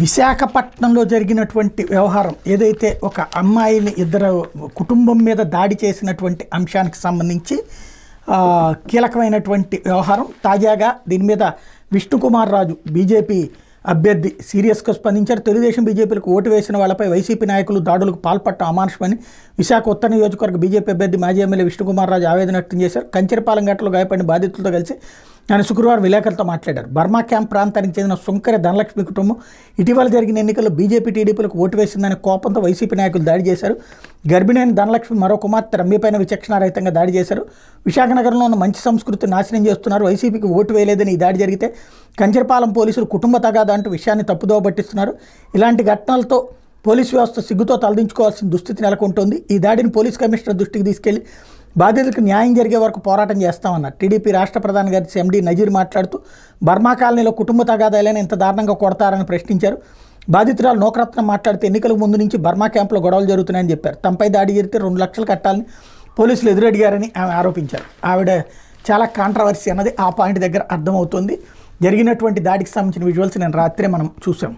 విశాఖపట్నంలో జరిగినటువంటి వ్యవహారం ఏదైతే ఒక అమ్మాయిని ఇద్దరు కుటుంబం మీద దాడి చేసినటువంటి అంశానికి సంబంధించి కీలకమైనటువంటి వ్యవహారం తాజాగా దీని మీద విష్ణుకుమార్ రాజు బీజేపీ అభ్యర్థి సీరియస్గా స్పందించారు తెలుగుదేశం బీజేపీలకు ఓటు వేసిన వాళ్ళపై వైసీపీ నాయకులు దాడులకు పాల్పడటం అమానుషమని విశాఖ ఉత్తర నియోజకవర్గ బీజేపీ అభ్యర్థి మాజీ ఎమ్మెల్యే విష్ణుకుమార్ రాజు ఆవేదన వ్యక్తం చేశారు కంచెరపాలెం ఘటనలో గాయపడిన బాధితులతో కలిసి ఆయన శుక్రవారం విలేకరులతో మాట్లాడారు బర్మా క్యాంప్ ప్రాంతానికి చెందిన సుంకర ధనలక్ష్మి కుటుంబం ఇటీవల జరిగిన ఎన్నికల్లో బీజేపీ టీడీపీలకు ఓటు వేసిందనే కోపంతో వైసీపీ నాయకులు దాడి చేశారు గర్భిణైన ధనలక్ష్మి మరో కుమార్తె రమ్యపైన విచక్షణారహితంగా దాడి చేశారు విశాఖనగరంలో ఉన్న మంచి సంస్కృతి నాశనం చేస్తున్నారు వైసీపీకి ఓటు వేయలేదని ఈ దాడి జరిగితే కంచరపాలెం పోలీసులు కుటుంబ తగాదా అంటూ విషయాన్ని తప్పుదోవ పట్టిస్తున్నారు ఇలాంటి ఘటనలతో పోలీసు వ్యవస్థ సిగ్గుతో తలదించుకోవాల్సిన దుస్థితి నెలకొంటోంది ఈ దాడిని పోలీస్ కమిషనర్ దృష్టికి తీసుకెళ్లి బాధితులకు న్యాయం జరిగే వరకు పోరాటం చేస్తామన్నారు టీడీపీ రాష్ట్ర ప్రధాన గారి ఎండి నజీర్ మాట్లాడుతూ బర్మా కాలనీలో కుటుంబ తగాదాలైన ఇంత దారుణంగా కొడతారని ప్రశ్నించారు బాధితురాలు నోకరత్నం మాట్లాడితే ఎన్నికల ముందు నుంచి బర్మా క్యాంపులో గొడవలు జరుగుతున్నాయని చెప్పారు తమపై దాడి జరిగితే రెండు లక్షలు కట్టాలని పోలీసులు ఎదురడిగారని ఆమె ఆరోపించారు ఆవిడ చాలా కాంట్రవర్సీ అన్నది ఆ పాయింట్ దగ్గర అర్థమవుతుంది జరిగినటువంటి దాడికి సంబంధించిన విజువల్స్ నేను రాత్రే మనం చూసాం